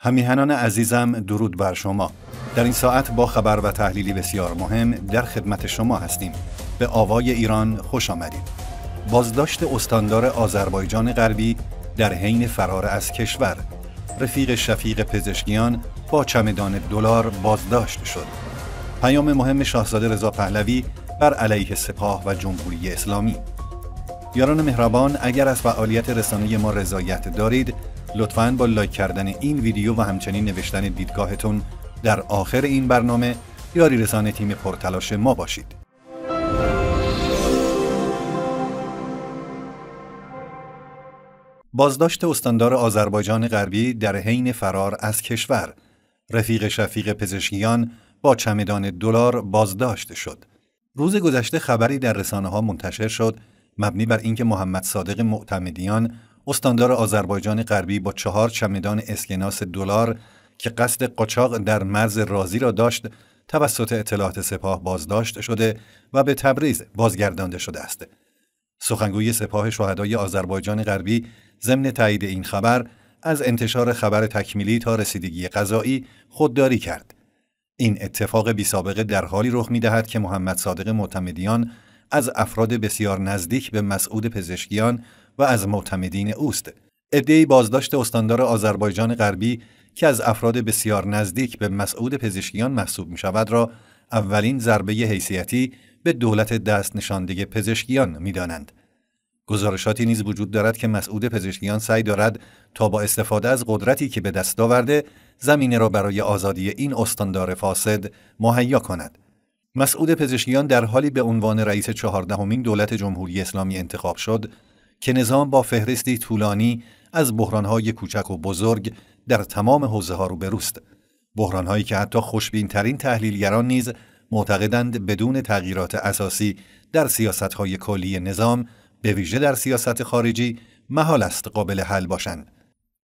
همیهنان عزیزم درود بر شما در این ساعت با خبر و تحلیلی بسیار مهم در خدمت شما هستیم به آوای ایران خوش آمدید بازداشت استاندار آذربایجان غربی در حین فرار از کشور رفیق شفیق پزشکیان با چمدان دلار بازداشت شد پیام مهم شاهزاده رضا پهلوی بر علیه سپاه و جمهوری اسلامی یاران مهربان اگر از فعالیت رسانه ما رضایت دارید لطفا با لایک کردن این ویدیو و همچنین نوشتن دیدگاهتون در آخر این برنامه یاری رسان تیم پرتلاش ما باشید. بازداشت استاندار آذربایجان غربی در حین فرار از کشور رفیق شفیق پزشکیان با چمدان دلار بازداشت شد روز گذشته خبری در رسانه ها منتشر شد مبنی بر اینکه محمد صادق معتمدیان استاندار آذربایجان غربی با چهار چمدان اسکناس دلار که قصد قچاق در مرز رازی را داشت توسط اطلاعات سپاه بازداشت شده و به تبریز بازگردانده شده است. سخنگوی سپاه شهدای آذربایجان غربی ضمن تایید این خبر از انتشار خبر تکمیلی تا رسیدگی غذایی خودداری کرد. این اتفاق بی سابقه در حالی رخ می دهد که محمد صادق معتمدیان از افراد بسیار نزدیک به مسعود پزشکیان و از معتمدین اوست. ادعی بازداشت استاندار آذربایجان غربی که از افراد بسیار نزدیک به مسعود پزشکیان محسوب می شود را اولین ضربه حیثیتی به دولت دست نشانده پزشکیان می دانند. گزارشاتی نیز وجود دارد که مسعود پزشکیان سعی دارد تا با استفاده از قدرتی که به دست آورده زمینه را برای آزادی این استاندار فاسد مهیا کند. مسعود پزشکیان در حالی به عنوان رئیس چهاردهمین دولت جمهوری اسلامی انتخاب شد که نظام با فهرستی طولانی از بحرانهای کوچک و بزرگ در تمام حوزه ها روبروست. بحرانهایی که حتی خوشبینترین تحلیلگران نیز معتقدند بدون تغییرات اساسی در سیاست های کلی نظام به ویژه در سیاست خارجی محال است قابل حل باشند.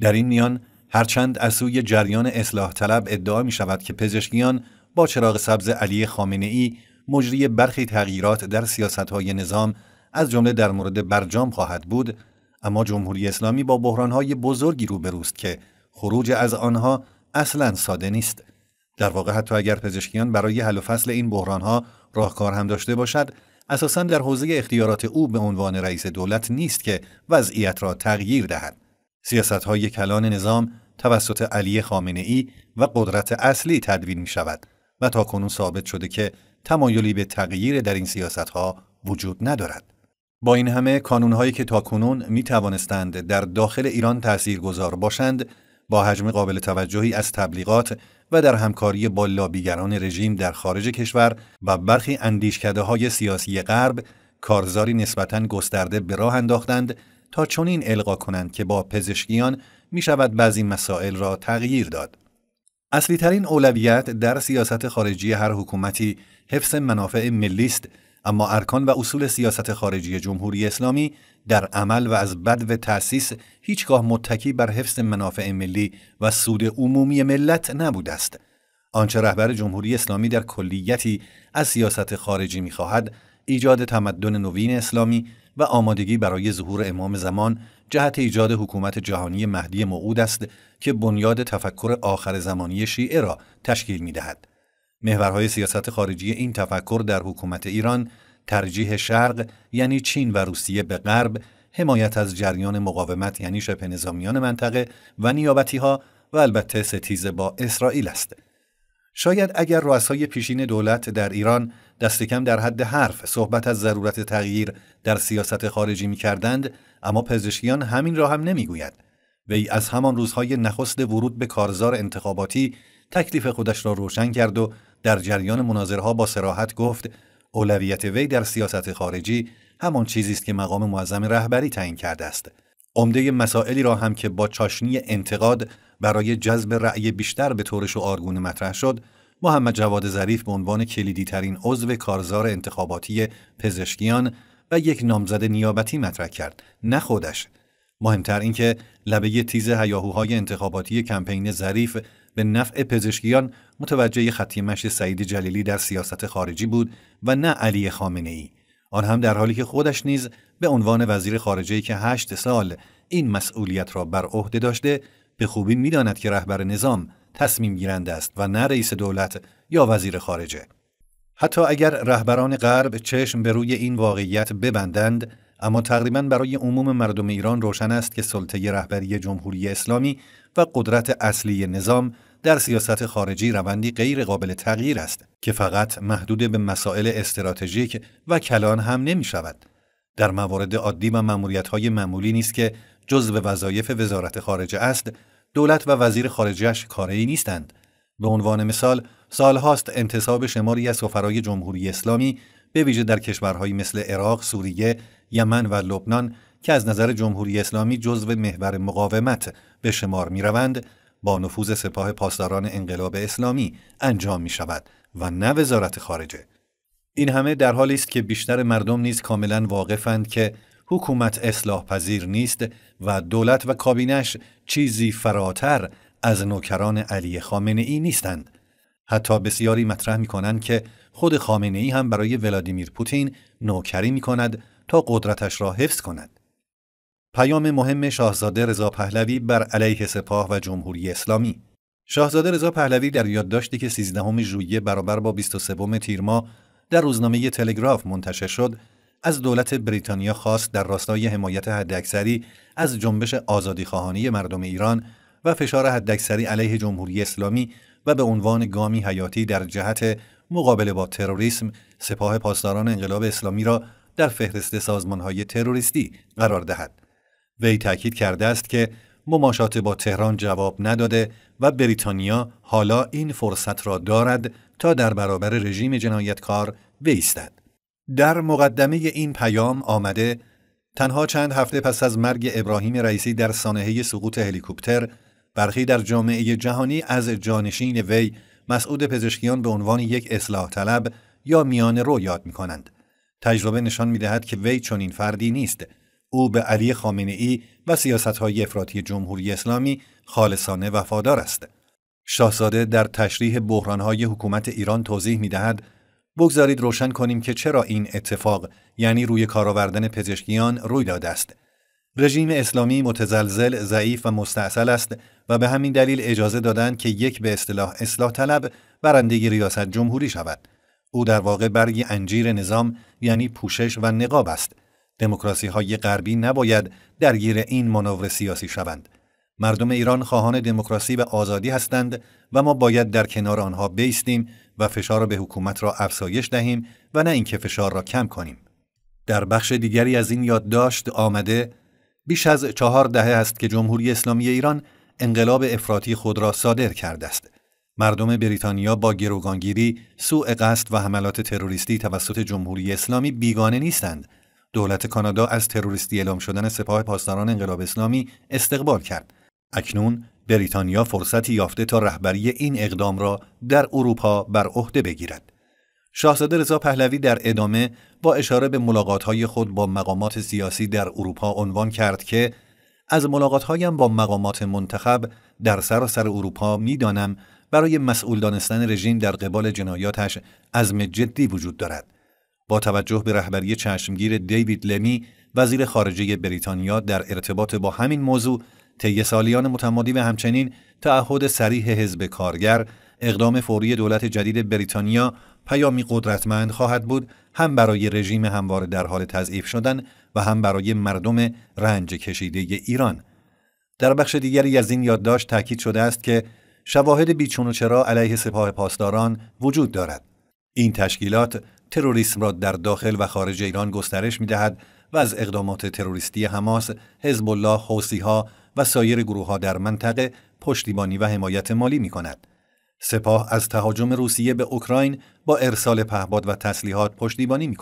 در این میان هرچند از سوی جریان اصلاح طلب ادعا می شود که پزشکیان با چراغ سبز علی خامنه ای مجری برخی تغییرات در سیاست های نظام از جمله در مورد برجام خواهد بود اما جمهوری اسلامی با بحرانهای بزرگی روبروست که خروج از آنها اصلا ساده نیست در واقع حتی اگر پزشکیان برای حل و فصل این بحرانها راهکار هم داشته باشد اساسا در حوزه اختیارات او به عنوان رئیس دولت نیست که وضعیت را تغییر دهد سیاست های کلان نظام توسط علی خامنه ای و قدرت اصلی تدوین می شود و تا کنون ثابت شده که تمایلی به تغییر در این سیاست ها وجود ندارد. با این همه کانونهایی که تاکنون می توانستند در داخل ایران تاثیرگذار باشند با حجم قابل توجهی از تبلیغات و در همکاری با لابیگران رژیم در خارج کشور و برخی اندیشکده های سیاسی غرب کارزاری نسبتا گسترده به راه انداختند تا چنین القا کنند که با پزشکیان می شود بعضی مسائل را تغییر داد. اصلی ترین اولویت در سیاست خارجی هر حکومتی حفظ منافع ملی است اما ارکان و اصول سیاست خارجی جمهوری اسلامی در عمل و از بدو تأسیس هیچگاه متکی بر حفظ منافع ملی و سود عمومی ملت نبود است آنچه رهبر جمهوری اسلامی در کلیتی از سیاست خارجی میخواهد ایجاد تمدن نوین اسلامی و آمادگی برای ظهور امام زمان جهت ایجاد حکومت جهانی مهدی موعود است که بنیاد تفکر آخر زمانی شیعه را تشکیل میدهد محورهای سیاست خارجی این تفکر در حکومت ایران ترجیح شرق یعنی چین و روسیه به غرب حمایت از جریان مقاومت یعنی شبه نظامیان منطقه و نیابتی ها و البته ستیزه با اسرائیل است. شاید اگر رؤسای پیشین دولت در ایران دست کم در حد حرف صحبت از ضرورت تغییر در سیاست خارجی می کردند، اما پزشکیان همین را هم نمیگوید. وی از همان روزهای نخست ورود به کارزار انتخاباتی تکلیف خودش را روشن کرد و در جریان مناظرها با سراحت گفت اولویت وی در سیاست خارجی همان چیزی است که مقام معظم رهبری تعیین کرده است عمده مسائلی را هم که با چاشنی انتقاد برای جذب رأی بیشتر به طور شعارگونه مطرح شد محمد جواد ظریف به عنوان کلیدی ترین عضو کارزار انتخاباتی پزشکیان و یک نامزد نیابتی مطرح کرد نه خودش مهمتر اینکه لبه تیز هیاهوهای انتخاباتی کمپین ظریف به نفع پزشکیان متوجه خطی مشی سعید جلیلی در سیاست خارجی بود و نه علی خامنه ای. آن هم در حالی که خودش نیز به عنوان وزیر خارجه که هشت سال این مسئولیت را بر عهده داشته به خوبی میداند که رهبر نظام تصمیم گیرنده است و نه رئیس دولت یا وزیر خارجه. حتی اگر رهبران غرب چشم به روی این واقعیت ببندند اما تقریبا برای عموم مردم ایران روشن است که سلطه رهبری جمهوری اسلامی و قدرت اصلی نظام در سیاست خارجی روندی غیر قابل تغییر است که فقط محدود به مسائل استراتژیک و کلان هم نمی شود. در موارد عادی و مموریت های معمولی نیست که جزو وظایف وزارت خارجه است، دولت و وزیر خارجهش کاری نیستند. به عنوان مثال، هاست انتصاب شماری از سفرای جمهوری اسلامی به ویژه در کشورهایی مثل عراق، سوریه، یمن و لبنان که از نظر جمهوری اسلامی جزو محور مقاومت به شمار می روند، با نفوذ سپاه پاسداران انقلاب اسلامی انجام می شود و نه وزارت خارجه. این همه در حالی است که بیشتر مردم نیز کاملا واقفند که حکومت اصلاح پذیر نیست و دولت و کابینش چیزی فراتر از نوکران علی خامنه ای نیستند. حتی بسیاری مطرح می کنند که خود خامنه ای هم برای ولادیمیر پوتین نوکری می کند تا قدرتش را حفظ کند. پیام مهم شاهزاده رضا پهلوی بر علیه سپاه و جمهوری اسلامی شاهزاده رضا پهلوی در یادداشتی که 13 ژوئیه برابر با 23 تیر ماه در روزنامه تلگراف منتشر شد از دولت بریتانیا خواست در راستای حمایت حداکثری از جنبش آزادیخواهانه مردم ایران و فشار حداکثری علیه جمهوری اسلامی و به عنوان گامی حیاتی در جهت مقابله با تروریسم سپاه پاسداران انقلاب اسلامی را در فهرست سازمانهای تروریستی قرار دهد وی تاکید کرده است که مماشات با تهران جواب نداده و بریتانیا حالا این فرصت را دارد تا در برابر رژیم جنایتکار بایستد. در مقدمه این پیام آمده تنها چند هفته پس از مرگ ابراهیم رئیسی در سانحه سقوط هلیکوپتر برخی در جامعه جهانی از جانشین وی مسعود پزشکیان به عنوان یک اصلاح طلب یا میان رو یاد می کنند. تجربه نشان می دهد که وی چنین فردی نیست او به علی خامنه ای و های افراطی جمهوری اسلامی خالصانه وفادار است. شاهزاده در تشریح های حکومت ایران توضیح می دهد بگذارید روشن کنیم که چرا این اتفاق یعنی روی کارآوردن پزشکیان روی داده است. رژیم اسلامی متزلزل، ضعیف و مستاصل است و به همین دلیل اجازه دادند که یک به اصطلاح اصلاح طلب برنده ریاست جمهوری شود. او در واقع برگی انجیر نظام یعنی پوشش و نقاب است. دموکراسی های غربی نباید درگیر این مانور سیاسی شوند. مردم ایران خواهان دموکراسی و آزادی هستند و ما باید در کنار آنها بیستیم و فشار به حکومت را افزایش دهیم و نه اینکه فشار را کم کنیم. در بخش دیگری از این یادداشت آمده بیش از چهار دهه است که جمهوری اسلامی ایران انقلاب افراطی خود را صادر کرده است. مردم بریتانیا با گروگانگیری، سوء قصد و حملات تروریستی توسط جمهوری اسلامی بیگانه نیستند دولت کانادا از تروریستی اعلام شدن سپاه پاسداران انقلاب اسلامی استقبال کرد. اکنون بریتانیا فرصتی یافته تا رهبری این اقدام را در اروپا بر عهده بگیرد. شاهزاده رضا پهلوی در ادامه با اشاره به ملاقاتهای خود با مقامات سیاسی در اروپا عنوان کرد که از ملاقاتهایم با مقامات منتخب در سراسر اروپا میدانم برای مسئول دانستن رژیم در قبال جنایاتش عزم جدی وجود دارد با توجه به رهبری چشمگیر دیوید لمی وزیر خارجه بریتانیا در ارتباط با همین موضوع طی سالیان متمادی و همچنین تعهد سریح حزب کارگر اقدام فوری دولت جدید بریتانیا پیامی قدرتمند خواهد بود هم برای رژیم همواره در حال تضعیف شدن و هم برای مردم رنج کشیده ایران در بخش دیگری از این یادداشت تاکید شده است که شواهد بیچون و چرا علیه سپاه پاسداران وجود دارد این تشکیلات تروریسم را در داخل و خارج ایران گسترش می و از اقدامات تروریستی حماس، حزب الله، حوثی‌ها و سایر گروهها در منطقه پشتیبانی و حمایت مالی می کند. سپاه از تهاجم روسیه به اوکراین با ارسال پهباد و تسلیحات پشتیبانی می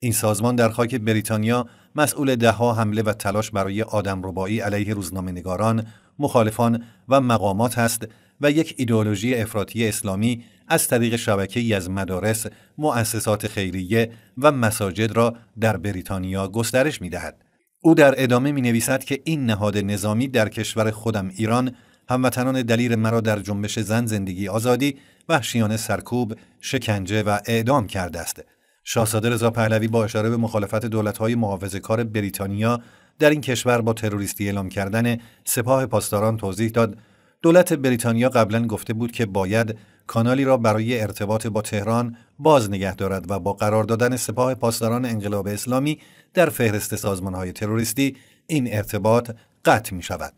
این سازمان در خاک بریتانیا مسئول دهها حمله و تلاش برای آدم ربایی علیه روزنامه نگاران، مخالفان و مقامات است و یک ایدئولوژی افراطی اسلامی از طریق شبکه‌ای از مدارس، مؤسسات خیریه و مساجد را در بریتانیا گسترش می‌دهد. او در ادامه می نویسد که این نهاد نظامی در کشور خودم ایران هموطنان دلیر مرا در جنبش زن زندگی آزادی وحشیانه سرکوب، شکنجه و اعدام کرده است. شاهزاده رضا پهلوی با اشاره به مخالفت دولت‌های کار بریتانیا در این کشور با تروریستی اعلام کردن سپاه پاسداران توضیح داد دولت بریتانیا قبلا گفته بود که باید کانالی را برای ارتباط با تهران باز نگه دارد و با قرار دادن سپاه پاسداران انقلاب اسلامی در فهرست سازمانهای تروریستی این ارتباط قطع می شود.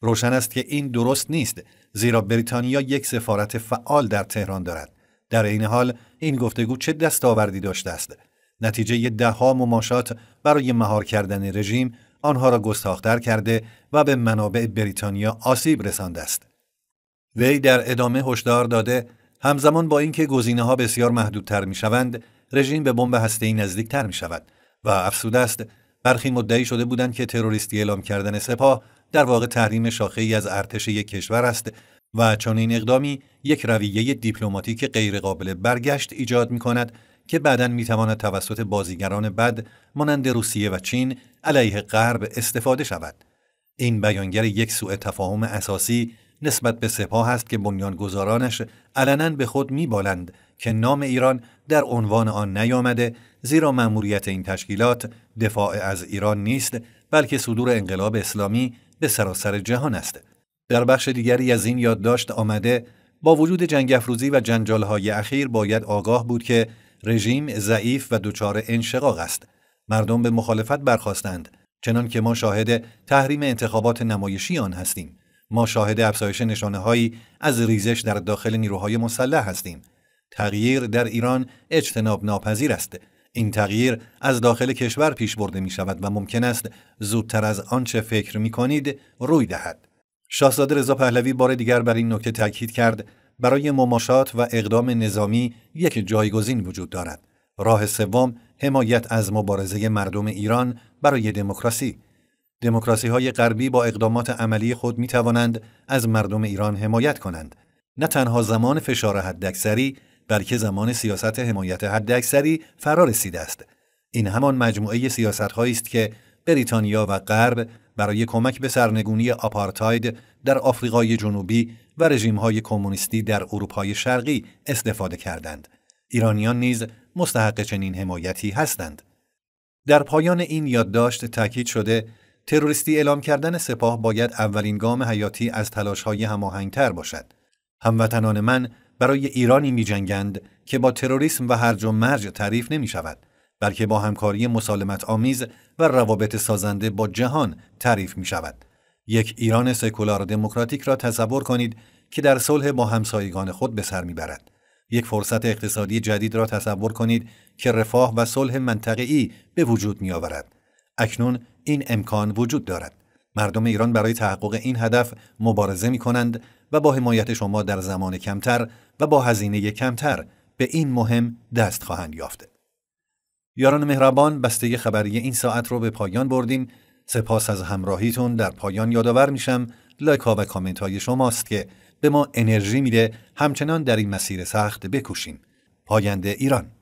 روشن است که این درست نیست زیرا بریتانیا یک سفارت فعال در تهران دارد. در این حال این گفتگو چه دستاوردی داشته است؟ نتیجه دهها مماشات برای مهار کردن رژیم آنها را گستاختر کرده و به منابع بریتانیا آسیب رسانده است. وی در ادامه هشدار داده همزمان با اینکه گزینه‌ها بسیار محدودتر می‌شوند، رژیم به بمب هسته‌ای می می‌شود و افسود است برخی مدعی شده بودند که تروریستی اعلام کردن سپاه در واقع تحریم شاخه‌ای از ارتش یک کشور است و چنین اقدامی یک رویه دیپلماتیک غیرقابل برگشت ایجاد می کند که بعدا میتواند توسط بازیگران بد مانند روسیه و چین علیه غرب استفاده شود این بیانگر یک سوء تفاهم اساسی نسبت به سپاه است که بنیانگذارانش علنا به خود میبالند که نام ایران در عنوان آن نیامده زیرا مأموریت این تشکیلات دفاع از ایران نیست بلکه صدور انقلاب اسلامی به سراسر جهان است در بخش دیگری از این یادداشت آمده با وجود جنگ افروزی و جنجالهای اخیر باید آگاه بود که رژیم ضعیف و دچار انشقاق است مردم به مخالفت برخواستند چنان که ما شاهد تحریم انتخابات نمایشی آن هستیم ما شاهد افزایش نشانه هایی از ریزش در داخل نیروهای مسلح هستیم تغییر در ایران اجتناب ناپذیر است این تغییر از داخل کشور پیش برده می شود و ممکن است زودتر از آنچه فکر می کنید روی دهد شاهزاده رضا پهلوی بار دیگر بر این نکته تاکید کرد برای مماشات و اقدام نظامی یک جایگزین وجود دارد. راه سوم حمایت از مبارزه مردم ایران برای دموکراسی دموکراسی های غربی با اقدامات عملی خود می توانند از مردم ایران حمایت کنند نه تنها زمان فشار حداکثری بلکه زمان سیاست حمایت حداکثری فرا رسیده است این همان مجموعه سیاست است که بریتانیا و غرب برای کمک به سرنگونی آپارتاید در آفریقای جنوبی و های کمونیستی در اروپای شرقی استفاده کردند. ایرانیان نیز مستحق چنین حمایتی هستند. در پایان این یادداشت تاکید شده تروریستی اعلام کردن سپاه باید اولین گام حیاتی از تلاشهای هماهنگتر باشد. هموطنان من برای ایرانی میجنگند که با تروریسم و هرج و مرج تعریف شود بلکه با همکاری مسالمت آمیز و روابط سازنده با جهان تعریف می شود. یک ایران سکولار دموکراتیک را تصور کنید که در صلح با همسایگان خود به سر میبرد. یک فرصت اقتصادی جدید را تصور کنید که رفاه و صلح منطقه‌ای به وجود می آورد. اکنون این امکان وجود دارد. مردم ایران برای تحقق این هدف مبارزه می کنند و با حمایت شما در زمان کمتر و با هزینه کمتر به این مهم دست خواهند یافته. یاران مهربان بسته خبری این ساعت رو به پایان بردیم سپاس از همراهیتون در پایان یادآور میشم لایک ها و کامنت های شماست که به ما انرژی میده همچنان در این مسیر سخت بکوشیم پاینده ایران